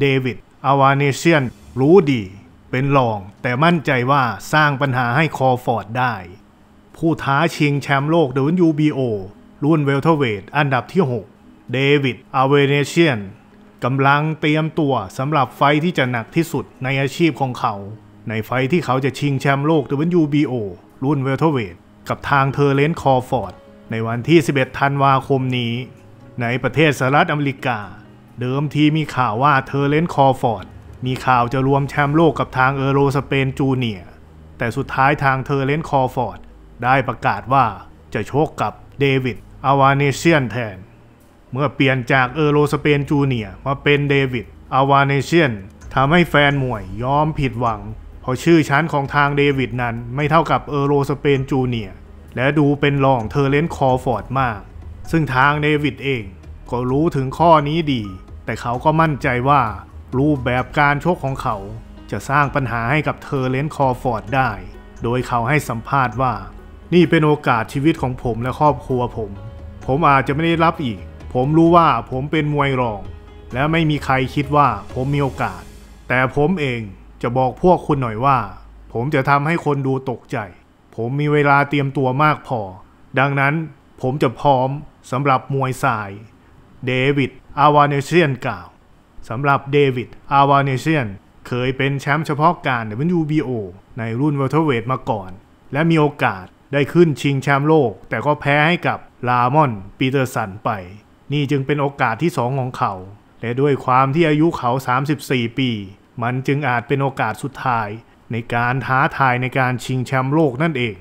เดวิดอาวาเนเชียน รู้ดี เป็นรอง แต่มั่นใจว่าสร้างปัญหาให้คอฟอร์ดได้ ผู้ท้าชิงแชมป์โลก WBO รุ่นเวลเทเวตอันดับที่ 6 เดวิดอาวาเนเชียนกำลังเตรียมตัวสำหรับไฟที่จะหนักที่สุดในอาชีพของเขา ในไฟที่เขาจะชิงแชมป์โลก WBO รุ่นเวลเทเวตกับทางเทอร์เลนคอฟอร์ด ในวันที่ 11ธันวาคมนี้ ในประเทศสหรัฐอเมริกาเดิมทีมีข่าวว่าเทอเลนคอฟอร์ดมีข่าวจะรวมแชมป์โลกกับทางเอโรสเปนจูเนียแต่สุดท้ายทางเทอเลนคอฟอร์ดได้ประกาศว่าจะโชคกับเดวิดอาวาเนเชียนแทน เมื่อเปลี่ยนจากเอโรสเปนจูเนียมาเป็นเดวิดอาวาเนเชียนทำให้แฟนมวยยอมผิดหวัง เพราะชื่อชั้นของทางเดวิดนั้นไม่เท่ากับเอโรสเปนจูเนียและดูเป็นรองเทอเลนคอฟอร์ดมากซึ่งทางเดวิดเองก็รู้ถึงข้อนี้ดีแต่เขาก็มั่นใจว่า รูปแบบการชกของเขาจะสร้างปัญหาให้กับเทอร์เลนคอฟอร์ดได้ โดยเขาให้สัมภาษณ์ว่านี่เป็นโอกาสชีวิตของผมและครอบครัวผม ผมอาจจะไม่ได้รับอีก ผมรู้ว่าผมเป็นมวยรอง และไม่มีใครคิดว่าผมมีโอกาส แต่ผมเองจะบอกพวกคุณหน่อยว่า ผมจะทำให้คนดูตกใจ ผมมีเวลาเตรียมตัวมากพอดังนั้นผมจะพร้อมสำหรับมวยสายเดวิดอาวาเนเชียนกล่าว สำหรับเดวิดอาวาเนเชียน เคยเป็นแชมป์เฉพาะการ WBO ในรุ่นเวลเทเวทมาก่อน และมีโอกาสได้ขึ้นชิงแชมป์โลก แต่ก็แพ้ให้กับลามอน ปีเตอร์สันไป นี่จึงเป็นโอกาสที่สองของเขา และด้วยความที่อายุเขา 34 ปี มันจึงอาจเป็นโอกาสสุดท้าย ในการท้าทายในการชิงแชมป์โลกนั่นเอง